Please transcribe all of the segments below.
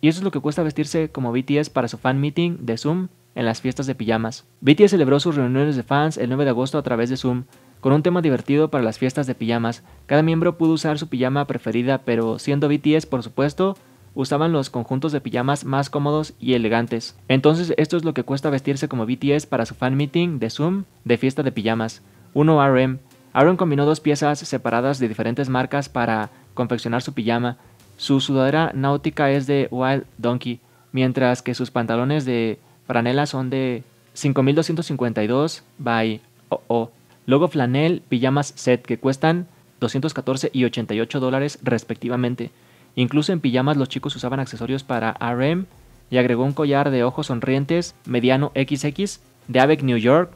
Y eso es lo que cuesta vestirse como BTS para su fan meeting de Zoom en las fiestas de pijamas. BTS celebró sus reuniones de fans el 9 de agosto a través de Zoom, con un tema divertido para las fiestas de pijamas. Cada miembro pudo usar su pijama preferida, pero siendo BTS, por supuesto, usaban los conjuntos de pijamas más cómodos y elegantes. Entonces, esto es lo que cuesta vestirse como BTS para su fan meeting de Zoom de fiesta de pijamas. 1RM Aaron combinó dos piezas separadas de diferentes marcas para confeccionar su pijama. Su sudadera náutica es de Wild Donkey, mientras que sus pantalones de franela son de 5252 by OO. Luego flanel, pijamas set que cuestan 214 y 88 dólares respectivamente. Incluso en pijamas los chicos usaban accesorios para RM y agregó un collar de ojos sonrientes mediano XX de Avec New York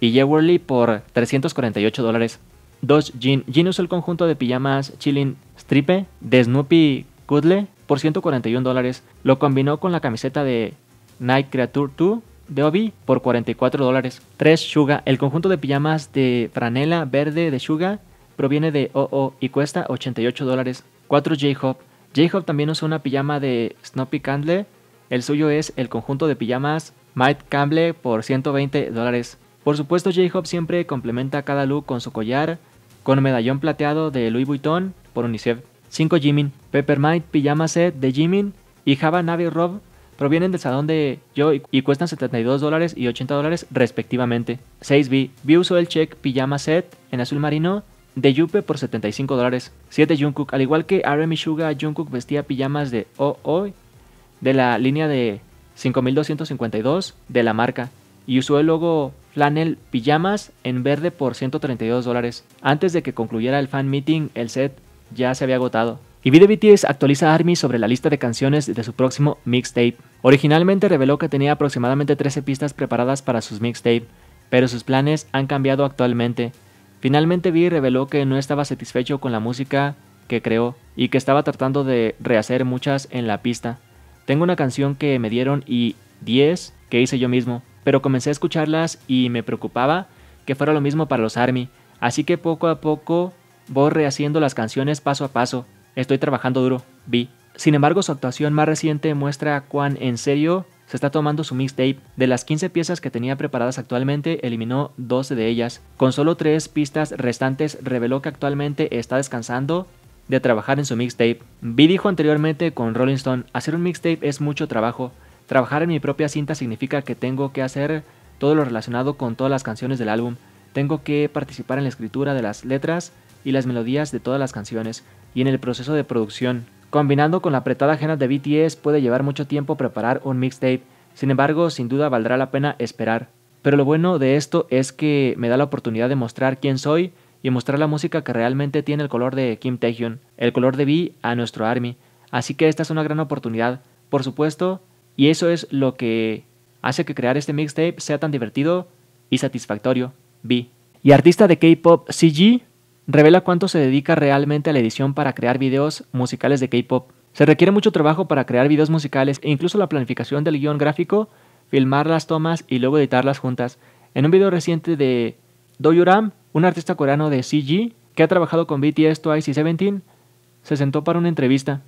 y Worley por 348 dólares. 2. Jin Jin usó el conjunto de pijamas Chilling Stripe de Snoopy Goodle por 141 dólares. Lo combinó con la camiseta de Night Creature 2 de Obi por 44 dólares. 3. Shuga. El conjunto de pijamas de franela verde de Shuga proviene de OO y cuesta 88 dólares. 4. J-Hop. J-Hop también usa una pijama de Snoopy Candle. El suyo es el conjunto de pijamas Might Campbell por 120 dólares. Por supuesto, J-Hop siempre complementa cada look con su collar, con medallón plateado de Louis Vuitton por UNICEF. 5 Jimin, Peppermint Pijama Set de Jimin y Java Navi Rob provienen del salón de Joy y cuestan 72 dólares y 80 dólares respectivamente. 6B, usó el Check Pijama Set en azul marino de Yupe por 75 dólares. 7 Jungkook, al igual que RM Suga, Jungkook vestía pijamas de OOI de la línea de 5252 de la marca y usó el logo flannel pijamas en verde por 132 dólares. Antes de que concluyera el fan meeting, el set ya se había agotado. Y de actualiza a ARMY sobre la lista de canciones de su próximo mixtape. Originalmente reveló que tenía aproximadamente 13 pistas preparadas para sus mixtape, pero sus planes han cambiado actualmente. Finalmente Vi reveló que no estaba satisfecho con la música que creó y que estaba tratando de rehacer muchas en la pista. Tengo una canción que me dieron y 10 que hice yo mismo pero comencé a escucharlas y me preocupaba que fuera lo mismo para los ARMY, así que poco a poco voy rehaciendo las canciones paso a paso. Estoy trabajando duro, vi. Sin embargo, su actuación más reciente muestra cuán en serio se está tomando su mixtape. De las 15 piezas que tenía preparadas actualmente, eliminó 12 de ellas. Con solo 3 pistas restantes, reveló que actualmente está descansando de trabajar en su mixtape. Vi dijo anteriormente con Rolling Stone, hacer un mixtape es mucho trabajo. Trabajar en mi propia cinta significa que tengo que hacer todo lo relacionado con todas las canciones del álbum. Tengo que participar en la escritura de las letras y las melodías de todas las canciones y en el proceso de producción. Combinando con la apretada agenda de BTS puede llevar mucho tiempo preparar un mixtape, sin embargo sin duda valdrá la pena esperar. Pero lo bueno de esto es que me da la oportunidad de mostrar quién soy y mostrar la música que realmente tiene el color de Kim Taehyun, el color de V a nuestro ARMY, así que esta es una gran oportunidad. Por supuesto, y eso es lo que hace que crear este mixtape sea tan divertido y satisfactorio. B. Y artista de K-pop CG revela cuánto se dedica realmente a la edición para crear videos musicales de K-pop. Se requiere mucho trabajo para crear videos musicales e incluso la planificación del guión gráfico, filmar las tomas y luego editarlas juntas. En un video reciente de Doyuram, un artista coreano de CG que ha trabajado con BTS, Twice y Seventeen, se sentó para una entrevista.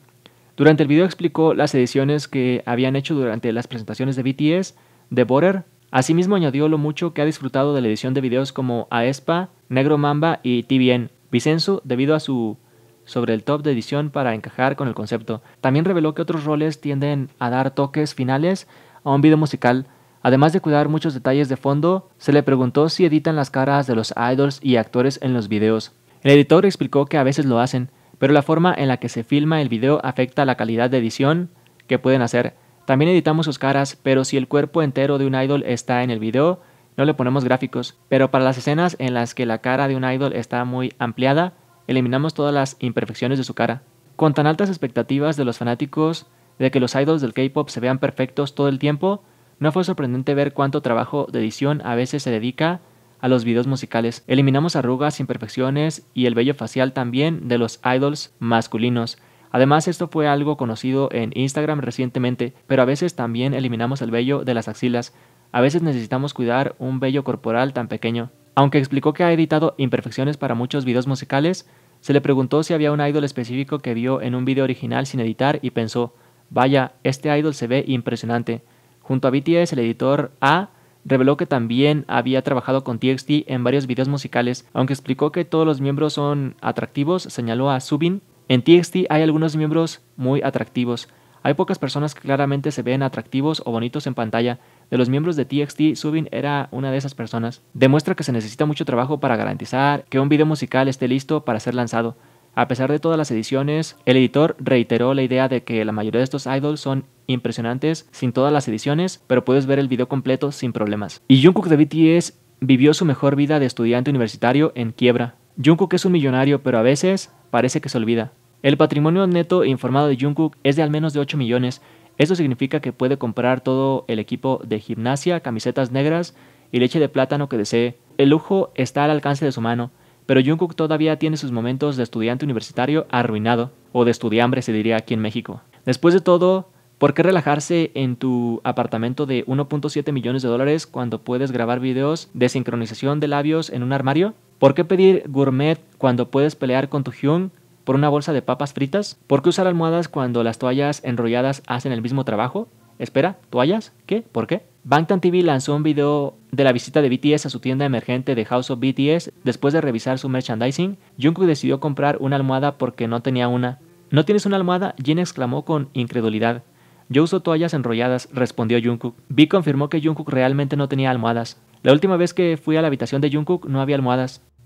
Durante el video explicó las ediciones que habían hecho durante las presentaciones de BTS, de Border. Asimismo añadió lo mucho que ha disfrutado de la edición de videos como Aespa, Negro Mamba y TBN. Vicenzo, debido a su sobre el top de edición para encajar con el concepto. También reveló que otros roles tienden a dar toques finales a un video musical. Además de cuidar muchos detalles de fondo, se le preguntó si editan las caras de los idols y actores en los videos. El editor explicó que a veces lo hacen, pero la forma en la que se filma el video afecta la calidad de edición que pueden hacer. También editamos sus caras, pero si el cuerpo entero de un idol está en el video, no le ponemos gráficos. Pero para las escenas en las que la cara de un idol está muy ampliada, eliminamos todas las imperfecciones de su cara. Con tan altas expectativas de los fanáticos de que los idols del K-pop se vean perfectos todo el tiempo, no fue sorprendente ver cuánto trabajo de edición a veces se dedica a los videos musicales. Eliminamos arrugas, imperfecciones y el vello facial también de los idols masculinos. Además, esto fue algo conocido en Instagram recientemente, pero a veces también eliminamos el vello de las axilas. A veces necesitamos cuidar un vello corporal tan pequeño. Aunque explicó que ha editado imperfecciones para muchos videos musicales, se le preguntó si había un idol específico que vio en un video original sin editar y pensó, vaya, este idol se ve impresionante. Junto a BTS, el editor A reveló que también había trabajado con TXT en varios videos musicales, aunque explicó que todos los miembros son atractivos, señaló a Subin. En TXT hay algunos miembros muy atractivos. Hay pocas personas que claramente se ven atractivos o bonitos en pantalla. De los miembros de TXT, Subin era una de esas personas. Demuestra que se necesita mucho trabajo para garantizar que un video musical esté listo para ser lanzado. A pesar de todas las ediciones, el editor reiteró la idea de que la mayoría de estos idols son impresionantes sin todas las ediciones, pero puedes ver el video completo sin problemas. Y Jungkook de BTS vivió su mejor vida de estudiante universitario en quiebra. Jungkook es un millonario, pero a veces parece que se olvida. El patrimonio neto informado de Jungkook es de al menos de 8 millones. Eso significa que puede comprar todo el equipo de gimnasia, camisetas negras y leche de plátano que desee. El lujo está al alcance de su mano pero Jungkook todavía tiene sus momentos de estudiante universitario arruinado, o de estudiambre se diría aquí en México. Después de todo, ¿por qué relajarse en tu apartamento de 1.7 millones de dólares cuando puedes grabar videos de sincronización de labios en un armario? ¿Por qué pedir gourmet cuando puedes pelear con tu Hyun por una bolsa de papas fritas? ¿Por qué usar almohadas cuando las toallas enrolladas hacen el mismo trabajo? Espera, ¿toallas? ¿Qué? ¿Por qué? Bangtan TV lanzó un video de la visita de BTS a su tienda emergente de House of BTS después de revisar su merchandising. Jungkook decidió comprar una almohada porque no tenía una. ¿No tienes una almohada? Jin exclamó con incredulidad. Yo uso toallas enrolladas, respondió Jungkook. Vi confirmó que Jungkook realmente no tenía almohadas. La última vez que fui a la habitación de Jungkook no había almohadas.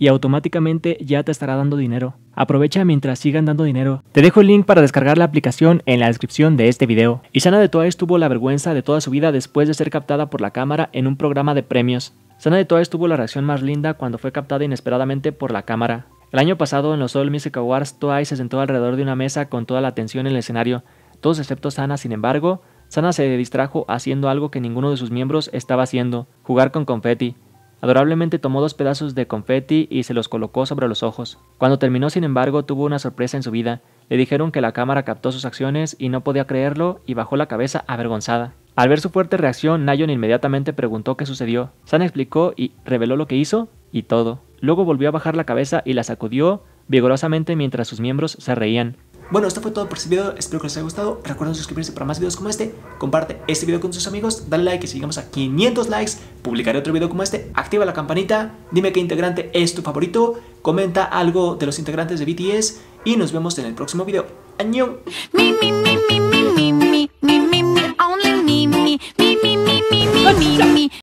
y automáticamente ya te estará dando dinero. Aprovecha mientras sigan dando dinero. Te dejo el link para descargar la aplicación en la descripción de este video. Sana de Toa tuvo la vergüenza de toda su vida después de ser captada por la cámara en un programa de premios. Sana de Toa tuvo la reacción más linda cuando fue captada inesperadamente por la cámara. El año pasado en los Soul Music Awards, Twice se sentó alrededor de una mesa con toda la atención en el escenario, todos excepto Sana, sin embargo, Sana se distrajo haciendo algo que ninguno de sus miembros estaba haciendo, jugar con confeti. Adorablemente tomó dos pedazos de confeti y se los colocó sobre los ojos. Cuando terminó, sin embargo, tuvo una sorpresa en su vida. Le dijeron que la cámara captó sus acciones y no podía creerlo y bajó la cabeza avergonzada. Al ver su fuerte reacción, Nayon inmediatamente preguntó qué sucedió. San explicó y reveló lo que hizo y todo. Luego volvió a bajar la cabeza y la sacudió vigorosamente mientras sus miembros se reían. Bueno, esto fue todo por este video, espero que les haya gustado. Recuerden suscribirse para más videos como este, comparte este video con sus amigos, dale like y si llegamos a 500 likes, publicaré otro video como este, activa la campanita, dime qué integrante es tu favorito, comenta algo de los integrantes de BTS y nos vemos en el próximo video. ¡Añón!